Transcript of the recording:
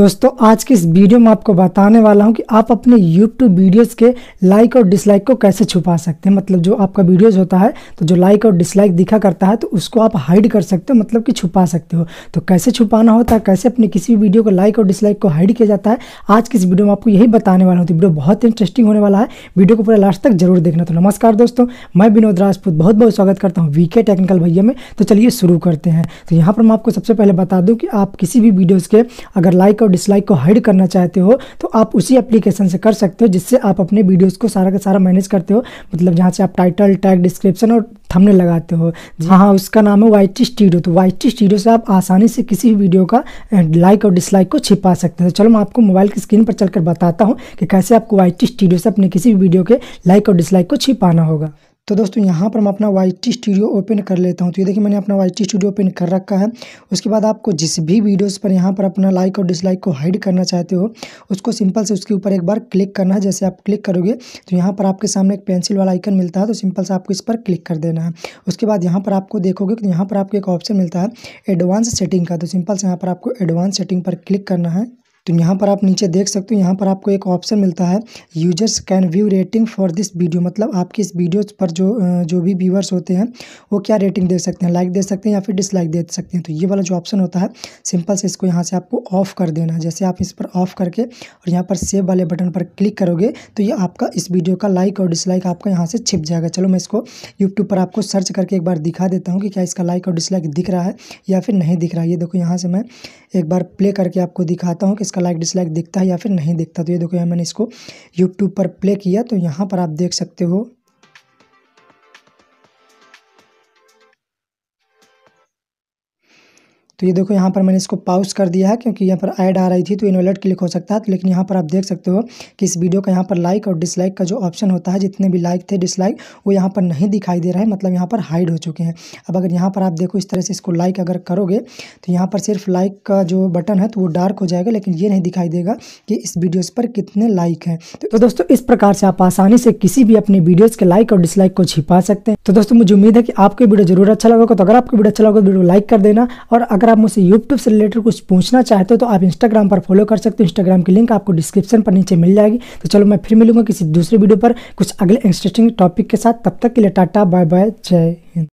दोस्तों आज के इस वीडियो में आपको बताने वाला हूं कि आप अपने यूट्यूब वीडियोस के लाइक और डिसलाइक को कैसे छुपा सकते हैं मतलब जो आपका वीडियोस होता है तो जो लाइक और डिसलाइक दिखा करता है तो उसको आप हाइड कर सकते हो मतलब कि छुपा सकते हो तो कैसे छुपाना होता है कैसे अपने किसी भी वीडियो को लाइक और डिसलाइक को हाइड किया जाता है आज की इस वीडियो में आपको यही बताने वाला हूँ तो वीडियो बहुत इंटरेस्टिंग होने वाला है वीडियो को पूरा लास्ट तक जरूर देखना तो नमस्कार दोस्तों मैं विनोद राजपूत बहुत बहुत स्वागत करता हूँ वीके टेक्निकल भैया में तो चलिए शुरू करते हैं तो यहाँ पर मैं आपको सबसे पहले बता दूँ कि आप किसी भी वीडियोज़ के अगर लाइक और और डिसलाइक को हाइड करना चाहते हो तो आप उसी एप्लीकेशन से कर सकते हो जिससे आप अपने वीडियोस को सारा का सारा मैनेज करते हो मतलब जहाँ से आप टाइटल टैग डिस्क्रिप्शन और थंबनेल लगाते हो हाँ हाँ उसका नाम है वाई स्टूडियो स्टीडियो तो वाई स्टूडियो स्टीडियो से आप आसानी से किसी भी वीडियो का लाइक और डिसलाइक को छिपा सकते हैं तो चलो मैं आपको मोबाइल की स्क्रीन पर चलकर बताता हूँ कि कैसे आपको वाई टी स्टीडियो से अपने किसी भी वीडियो के लाइक और डिसलाइक को छिपाना होगा तो दोस्तों यहाँ पर मैं अपना वाई टी स्टूडियो ओपन कर लेता हूँ तो ये देखिए मैंने अपना वाई टी स्टूडियो ओपन कर रखा है उसके बाद आपको जिस भी वीडियोस पर यहाँ पर अपना लाइक और डिसलाइक को हाइड करना चाहते हो उसको सिंपल से उसके ऊपर एक बार क्लिक करना है जैसे आप क्लिक करोगे तो यहाँ पर आपके सामने एक पेंसिल वाला आइकन मिलता है तो सिंपल से आपको इस पर क्लिक कर देना है उसके बाद यहाँ पर आपको देखोगे तो यहाँ पर आपको एक ऑप्शन मिलता है एडवांस सेटिंग का तो सिंपल से यहाँ पर आपको एडवांस सेटिंग पर क्लिक करना है तो यहाँ पर आप नीचे देख सकते हो यहाँ पर आपको एक ऑप्शन मिलता है users can view rating for this video मतलब आपकी इस वीडियो पर जो जो भी व्यूअर्स होते हैं वो क्या रेटिंग दे सकते हैं लाइक दे सकते हैं या फिर डिसलाइक दे सकते हैं तो ये वाला जो ऑप्शन होता है सिंपल से इसको यहाँ से आपको ऑफ कर देना है जैसे आप इस पर ऑफ करके और यहाँ पर सेव वाले बटन पर क्लिक करोगे तो ये आपका इस वीडियो का लाइक और डिसलाइक आपका यहाँ से छिप जाएगा चलो मैं इसको यूट्यूब पर आपको सर्च करके एक बार दिखा देता हूँ कि क्या इसका लाइक और डिसलाइक दिख रहा है या फिर नहीं दिख रहा है ये देखो यहाँ से मैं एक बार प्ले करके आपको दिखाता हूँ कि इसका इसका लाइक डिसलाइक दिखता है या फिर नहीं दिखता तो ये देखो मैंने इसको यूट्यूब पर प्ले किया तो यहाँ पर आप देख सकते हो तो ये देखो यहाँ पर मैंने इसको पाउज कर दिया है क्योंकि यहाँ पर ऐड आ रही थी तो इनोलेट क्लिक हो सकता है तो लेकिन यहाँ पर आप देख सकते हो कि इस वीडियो का यहाँ पर लाइक और डिसलाइक का जो ऑप्शन होता है जितने भी लाइक थे डिसलाइक वो यहाँ पर नहीं दिखाई दे रहा है मतलब यहाँ पर हाइड हो चुके हैं अब अगर यहाँ पर आप देखो इस तरह से इसको लाइक अगर करोगे तो यहाँ पर सिर्फ लाइक का जो बटन है तो वो डार्क हो जाएगा लेकिन ये नहीं दिखाई देगा कि इस वीडियोज़ पर कितने लाइक हैं तो दोस्तों इस प्रकार से आप आसानी से किसी भी अपने वीडियोज़ के लाइक और डिसलाइक को छिपा सकते हैं तो दोस्तों मुझे उम्मीद है कि आपको वीडियो जरूर अच्छा लगेगा तो अगर आपको वीडियो अच्छा लगेगा तो वीडियो लाइक कर देना और अगर आप मुझसे यूट्यूब से रिलेटेड कुछ पूछना चाहते हो तो आप इंस्टाग्राम पर फॉलो कर सकते हो इंस्टाग्राम की लिंक आपको डिस्क्रिप्शन पर नीचे मिल जाएगी तो चलो मैं फिर मिलूंगा किसी दूसरे वीडियो पर कुछ अगले इंटरेस्टिंग टॉपिक के साथ तब तक के लिए टाटा बाय बाय जय हिंद